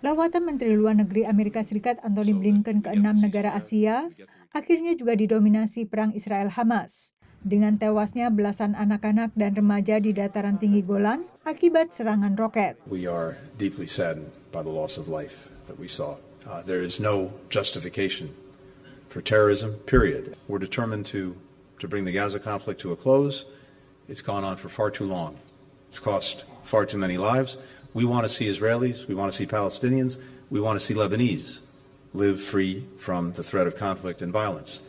Lawatan Menteri Luar Negeri Amerika Serikat Antony Blinken ke enam negara Asia akhirnya juga didominasi perang Israel-Hamas dengan tewasnya belasan anak-anak dan remaja di dataran tinggi Golan akibat serangan roket. We are deeply saddened by the loss of life that we saw. Uh, there is no justification for terrorism, period. We're determined to, to bring the Gaza conflict to a close. It's gone on for far too long. It's cost far too many lives. We want to see Israelis, we want to see Palestinians, we want to see Lebanese live free from the threat of conflict and violence.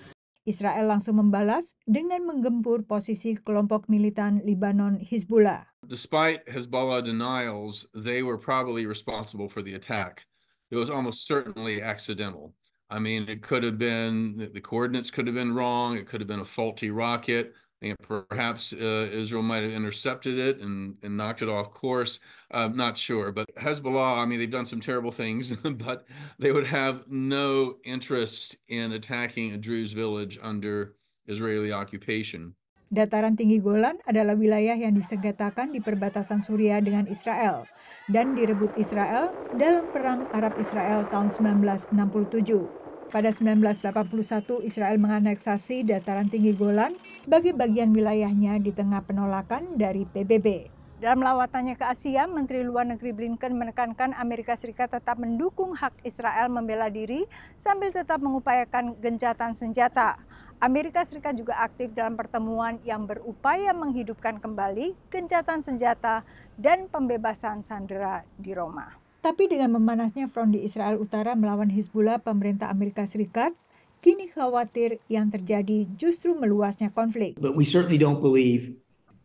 Israel langsung membalas dengan menggempur posisi kelompok militan Lebanon Hizbullah. Despite Hezbollah denials, they were probably responsible for the attack. It was almost certainly accidental. I mean, it could have been the coordinates could have been wrong, it could have been a faulty rocket, and perhaps uh, Israel might have intercepted it and, and knocked it off course. I'm not sure. But Hezbollah, I mean, they've done some terrible things, but they would have no interest in attacking a Druze village under Israeli occupation. Dataran tinggi Golan adalah wilayah yang disengketakan di perbatasan Suriah dengan Israel dan direbut Israel dalam Perang Arab Israel tahun 1967. Pada 1981, Israel menganeksasi dataran tinggi Golan sebagai bagian wilayahnya di tengah penolakan dari PBB. Dalam lawatannya ke Asia, Menteri Luar Negeri Blinken menekankan Amerika Serikat tetap mendukung hak Israel membela diri sambil tetap mengupayakan gencatan senjata. Amerika Serikat juga aktif dalam pertemuan yang berupaya menghidupkan kembali gencatan senjata dan pembebasan sandera di Roma. Tapi dengan memanasnya front di Israel Utara melawan Hizbullah pemerintah Amerika Serikat, kini khawatir yang terjadi justru meluasnya konflik. But we certainly don't believe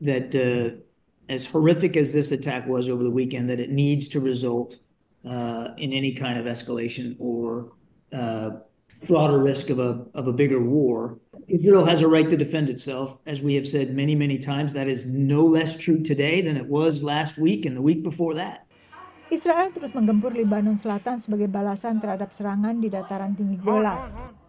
that uh, as horrific as this attack was over the weekend, that it needs to result uh, in any kind of escalation or uh, slaughter risk of a of a bigger war. Israel has a right to defend itself, as we have said many many times. That is no less true today than it was last week and the week before that. Israel terus menggempur Lebanon Selatan sebagai balasan terhadap serangan di dataran tinggi Golan.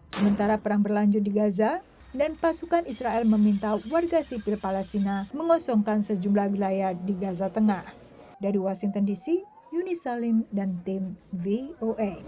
Sementara perang berlanjut di Gaza, dan pasukan Israel meminta warga sipil Palestina mengosongkan sejumlah wilayah di Gaza Tengah. Dari Washington DC, Yuni Salim dan tim VOA.